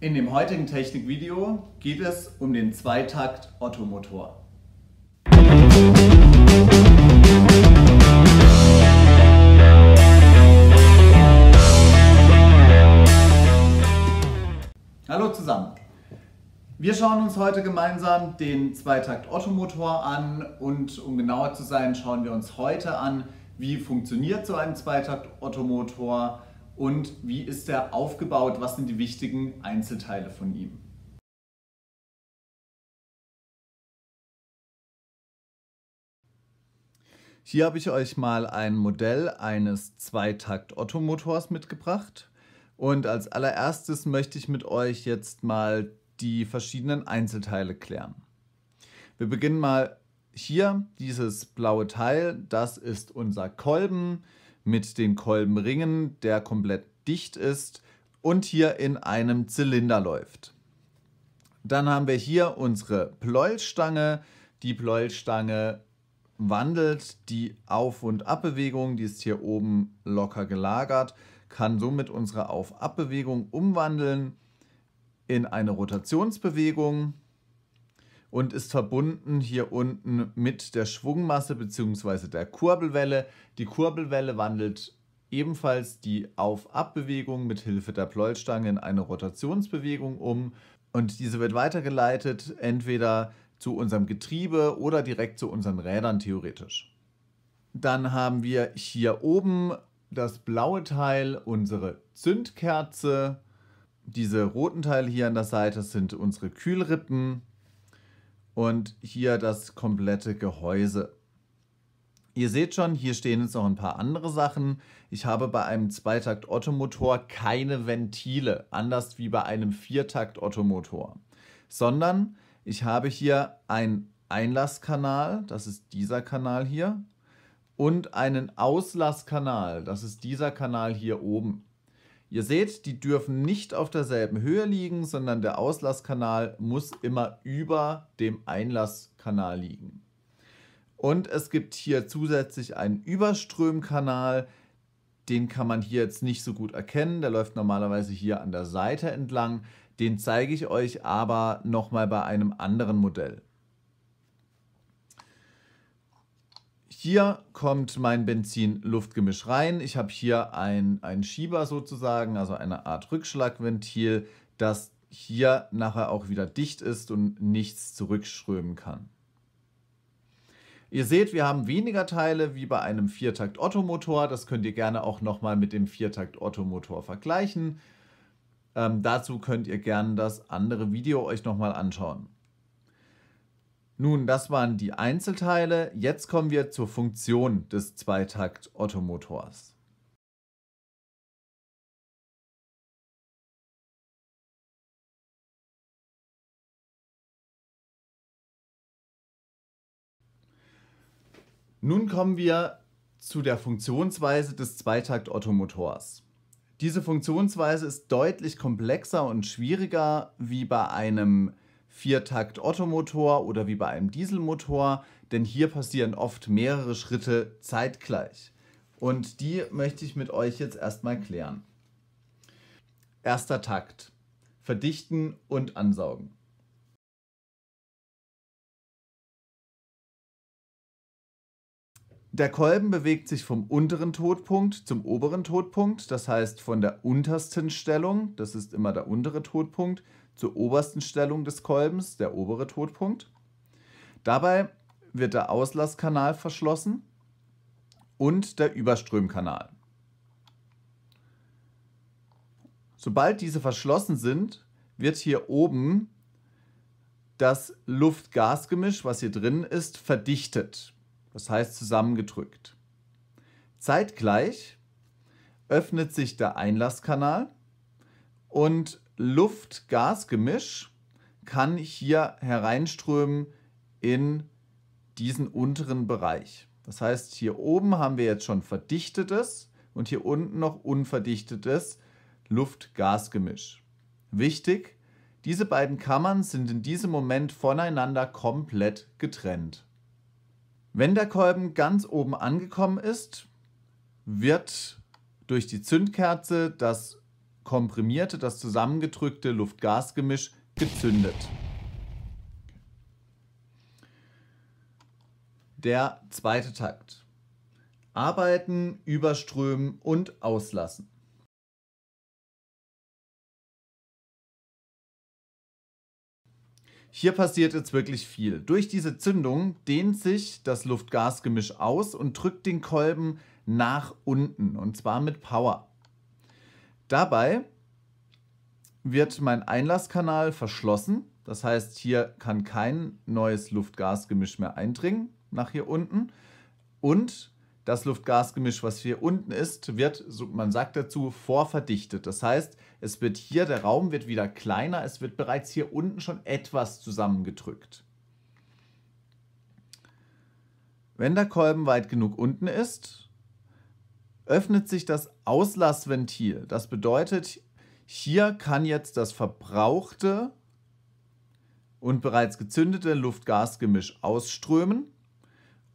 In dem heutigen Technikvideo geht es um den Zweitakt ottomotor Hallo zusammen. Wir schauen uns heute gemeinsam den Zweitakt ottomotor an und um genauer zu sein, schauen wir uns heute an, wie funktioniert so ein Zweitakt ottomotor und wie ist er aufgebaut, was sind die wichtigen Einzelteile von ihm. Hier habe ich euch mal ein Modell eines Zweitakt-Otto-Motors mitgebracht. Und als allererstes möchte ich mit euch jetzt mal die verschiedenen Einzelteile klären. Wir beginnen mal hier. Dieses blaue Teil, das ist unser Kolben mit den Kolbenringen, der komplett dicht ist und hier in einem Zylinder läuft. Dann haben wir hier unsere Pleuelstange. Die Pleuelstange wandelt die Auf- und Abbewegung, die ist hier oben locker gelagert, kann somit unsere Auf-Abbewegung umwandeln in eine Rotationsbewegung und ist verbunden hier unten mit der Schwungmasse bzw. der Kurbelwelle. Die Kurbelwelle wandelt ebenfalls die Auf-Ab-Bewegung mit Hilfe der Pleuelstange in eine Rotationsbewegung um und diese wird weitergeleitet entweder zu unserem Getriebe oder direkt zu unseren Rädern theoretisch. Dann haben wir hier oben das blaue Teil, unsere Zündkerze. Diese roten Teile hier an der Seite sind unsere Kühlrippen und hier das komplette Gehäuse. Ihr seht schon, hier stehen jetzt noch ein paar andere Sachen. Ich habe bei einem Zweitakt-Ottomotor keine Ventile, anders wie bei einem Viertakt-Ottomotor, sondern ich habe hier einen Einlasskanal, das ist dieser Kanal hier, und einen Auslasskanal, das ist dieser Kanal hier oben. Ihr seht, die dürfen nicht auf derselben Höhe liegen, sondern der Auslasskanal muss immer über dem Einlasskanal liegen. Und es gibt hier zusätzlich einen Überströmkanal, den kann man hier jetzt nicht so gut erkennen, der läuft normalerweise hier an der Seite entlang, den zeige ich euch aber nochmal bei einem anderen Modell. hier kommt mein Benzin-Luftgemisch rein. Ich habe hier einen Schieber sozusagen, also eine Art Rückschlagventil, das hier nachher auch wieder dicht ist und nichts zurückströmen kann. Ihr seht, wir haben weniger Teile wie bei einem Viertakt-Ottomotor. Das könnt ihr gerne auch nochmal mit dem Viertakt-Ottomotor vergleichen. Ähm, dazu könnt ihr gerne das andere Video euch nochmal anschauen. Nun, das waren die Einzelteile. Jetzt kommen wir zur Funktion des Zweitakt-Ottomotors. Nun kommen wir zu der Funktionsweise des Zweitakt-Ottomotors. Diese Funktionsweise ist deutlich komplexer und schwieriger wie bei einem Viertakt-Ottomotor oder wie bei einem Dieselmotor, denn hier passieren oft mehrere Schritte zeitgleich. Und die möchte ich mit euch jetzt erstmal klären. Erster Takt. Verdichten und ansaugen. Der Kolben bewegt sich vom unteren Todpunkt zum oberen Todpunkt, das heißt von der untersten Stellung, das ist immer der untere Todpunkt, zur obersten Stellung des Kolbens, der obere Todpunkt. Dabei wird der Auslasskanal verschlossen und der Überströmkanal. Sobald diese verschlossen sind, wird hier oben das Luft-Gas-Gemisch, was hier drin ist, verdichtet das heißt zusammengedrückt. Zeitgleich öffnet sich der Einlasskanal und Luft-Gas-Gemisch kann hier hereinströmen in diesen unteren Bereich. Das heißt, hier oben haben wir jetzt schon verdichtetes und hier unten noch unverdichtetes Luft-Gas-Gemisch. Wichtig, diese beiden Kammern sind in diesem Moment voneinander komplett getrennt. Wenn der Kolben ganz oben angekommen ist, wird durch die Zündkerze das komprimierte, das zusammengedrückte Luftgasgemisch gezündet. Der zweite Takt. Arbeiten, überströmen und auslassen. Hier passiert jetzt wirklich viel. Durch diese Zündung dehnt sich das Luftgasgemisch aus und drückt den Kolben nach unten und zwar mit Power. Dabei wird mein Einlasskanal verschlossen. Das heißt, hier kann kein neues Luftgasgemisch mehr eindringen nach hier unten. Und das Luftgasgemisch, was hier unten ist, wird, man sagt dazu, vorverdichtet. Das heißt, es wird hier, der Raum wird wieder kleiner, es wird bereits hier unten schon etwas zusammengedrückt. Wenn der Kolben weit genug unten ist, öffnet sich das Auslassventil. Das bedeutet, hier kann jetzt das verbrauchte und bereits gezündete Luft-Gas-Gemisch ausströmen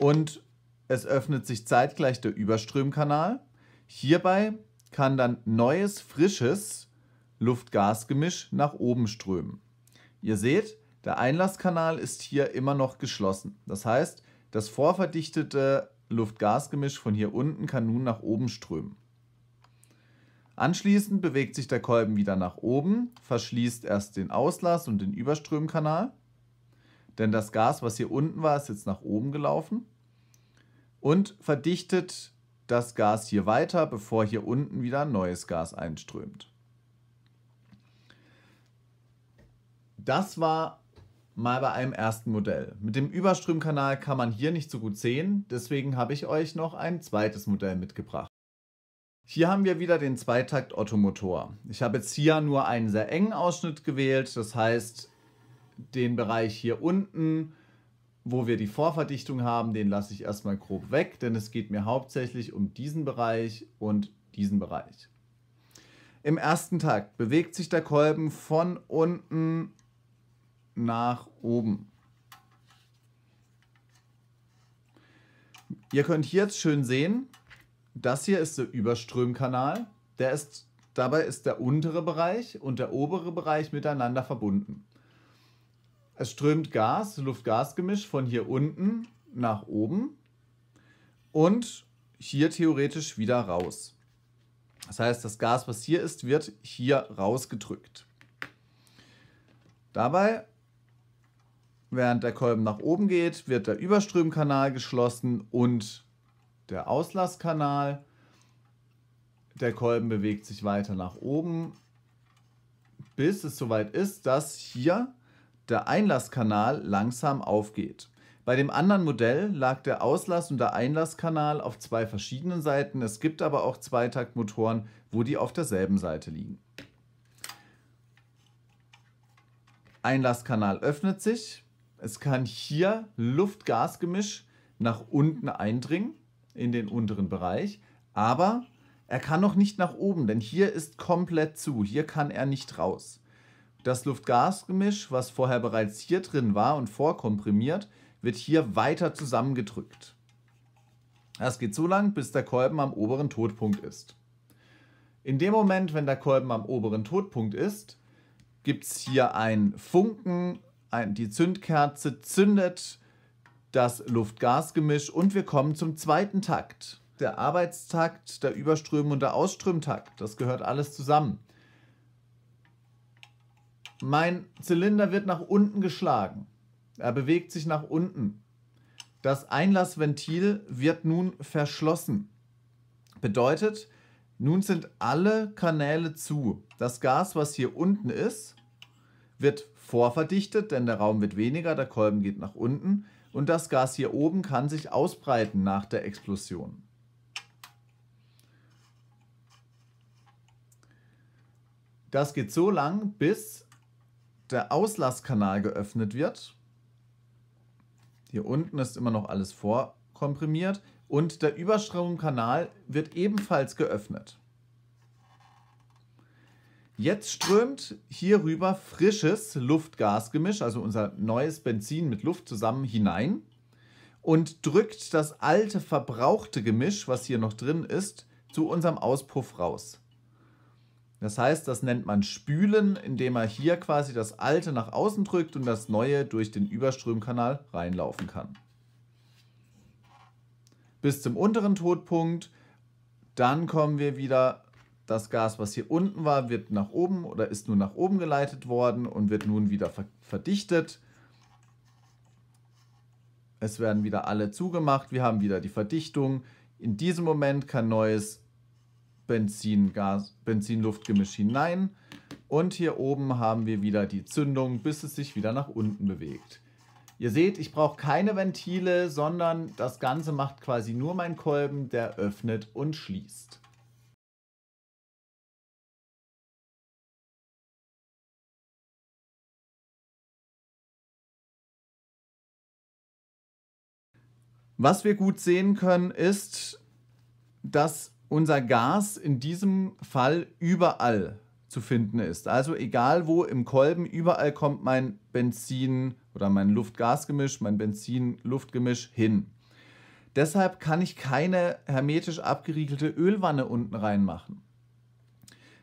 und es öffnet sich zeitgleich der Überströmkanal. Hierbei kann dann neues, frisches Luft-Gas-Gemisch nach oben strömen. Ihr seht, der Einlasskanal ist hier immer noch geschlossen. Das heißt, das vorverdichtete Luft-Gas-Gemisch von hier unten kann nun nach oben strömen. Anschließend bewegt sich der Kolben wieder nach oben, verschließt erst den Auslass und den Überströmkanal, denn das Gas, was hier unten war, ist jetzt nach oben gelaufen und verdichtet das Gas hier weiter, bevor hier unten wieder neues Gas einströmt. Das war mal bei einem ersten Modell. Mit dem Überströmkanal kann man hier nicht so gut sehen, deswegen habe ich euch noch ein zweites Modell mitgebracht. Hier haben wir wieder den Zweitakt ottomotor Ich habe jetzt hier nur einen sehr engen Ausschnitt gewählt, das heißt den Bereich hier unten, wo wir die Vorverdichtung haben, den lasse ich erstmal grob weg, denn es geht mir hauptsächlich um diesen Bereich und diesen Bereich. Im ersten Takt bewegt sich der Kolben von unten nach oben. Ihr könnt hier jetzt schön sehen, das hier ist der Überströmkanal. Der ist, dabei ist der untere Bereich und der obere Bereich miteinander verbunden. Es strömt Gas, Luft-Gas-Gemisch von hier unten nach oben und hier theoretisch wieder raus. Das heißt, das Gas, was hier ist, wird hier rausgedrückt. Dabei Während der Kolben nach oben geht, wird der Überströmkanal geschlossen und der Auslasskanal. Der Kolben bewegt sich weiter nach oben, bis es soweit ist, dass hier der Einlasskanal langsam aufgeht. Bei dem anderen Modell lag der Auslass- und der Einlasskanal auf zwei verschiedenen Seiten. Es gibt aber auch Zweitaktmotoren, wo die auf derselben Seite liegen. Einlasskanal öffnet sich, es kann hier Luft-Gas-Gemisch nach unten eindringen, in den unteren Bereich, aber er kann noch nicht nach oben, denn hier ist komplett zu, hier kann er nicht raus. Das Luft-Gas-Gemisch, was vorher bereits hier drin war und vorkomprimiert, wird hier weiter zusammengedrückt. Das geht so lang, bis der Kolben am oberen Todpunkt ist. In dem Moment, wenn der Kolben am oberen Todpunkt ist, gibt es hier ein Funken ein, die Zündkerze zündet das Luftgasgemisch und wir kommen zum zweiten Takt. Der Arbeitstakt, der Überström- und der Ausströmtakt. Das gehört alles zusammen. Mein Zylinder wird nach unten geschlagen. Er bewegt sich nach unten. Das Einlassventil wird nun verschlossen. Bedeutet, nun sind alle Kanäle zu. Das Gas, was hier unten ist, wird vorverdichtet, denn der Raum wird weniger, der Kolben geht nach unten und das Gas hier oben kann sich ausbreiten nach der Explosion. Das geht so lang, bis der Auslasskanal geöffnet wird. Hier unten ist immer noch alles vorkomprimiert und der Überstromkanal wird ebenfalls geöffnet. Jetzt strömt hierüber frisches Luftgasgemisch, also unser neues Benzin mit Luft zusammen hinein und drückt das alte verbrauchte Gemisch, was hier noch drin ist, zu unserem Auspuff raus. Das heißt, das nennt man Spülen, indem er hier quasi das alte nach außen drückt und das neue durch den Überströmkanal reinlaufen kann. Bis zum unteren Todpunkt, dann kommen wir wieder das Gas, was hier unten war, wird nach oben oder ist nur nach oben geleitet worden und wird nun wieder verdichtet. Es werden wieder alle zugemacht. Wir haben wieder die Verdichtung. In diesem Moment kann neues Benzin, Gas, Benzin, Luftgemisch hinein. Und hier oben haben wir wieder die Zündung, bis es sich wieder nach unten bewegt. Ihr seht, ich brauche keine Ventile, sondern das Ganze macht quasi nur mein Kolben, der öffnet und schließt. Was wir gut sehen können, ist, dass unser Gas in diesem Fall überall zu finden ist. Also egal wo im Kolben, überall kommt mein Benzin oder mein Luft-Gas-Gemisch, mein benzin luftgemisch hin. Deshalb kann ich keine hermetisch abgeriegelte Ölwanne unten reinmachen.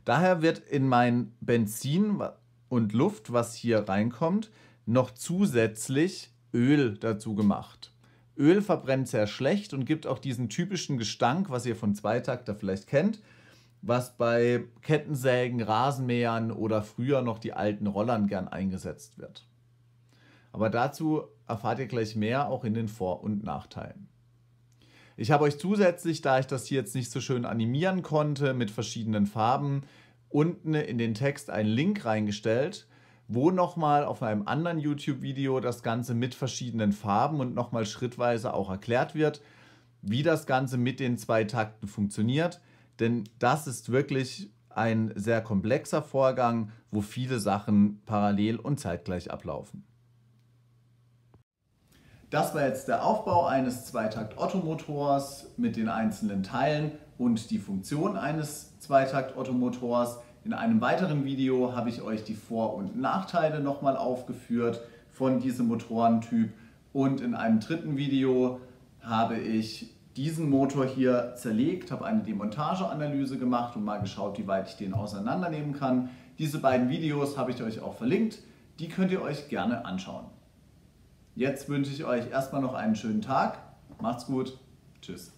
Daher wird in mein Benzin und Luft, was hier reinkommt, noch zusätzlich Öl dazu gemacht. Öl verbrennt sehr schlecht und gibt auch diesen typischen Gestank, was ihr von Zweitakter vielleicht kennt, was bei Kettensägen, Rasenmähern oder früher noch die alten Rollern gern eingesetzt wird. Aber dazu erfahrt ihr gleich mehr auch in den Vor- und Nachteilen. Ich habe euch zusätzlich, da ich das hier jetzt nicht so schön animieren konnte mit verschiedenen Farben, unten in den Text einen Link reingestellt, wo nochmal auf einem anderen YouTube-Video das Ganze mit verschiedenen Farben und nochmal schrittweise auch erklärt wird, wie das Ganze mit den zwei Takten funktioniert. Denn das ist wirklich ein sehr komplexer Vorgang, wo viele Sachen parallel und zeitgleich ablaufen. Das war jetzt der Aufbau eines Zweitakt-Ottomotors mit den einzelnen Teilen und die Funktion eines Zweitakt-Ottomotors. In einem weiteren Video habe ich euch die Vor- und Nachteile nochmal aufgeführt von diesem Motorentyp und in einem dritten Video habe ich diesen Motor hier zerlegt, habe eine Demontageanalyse gemacht und mal geschaut, wie weit ich den auseinandernehmen kann. Diese beiden Videos habe ich euch auch verlinkt, die könnt ihr euch gerne anschauen. Jetzt wünsche ich euch erstmal noch einen schönen Tag, macht's gut, tschüss.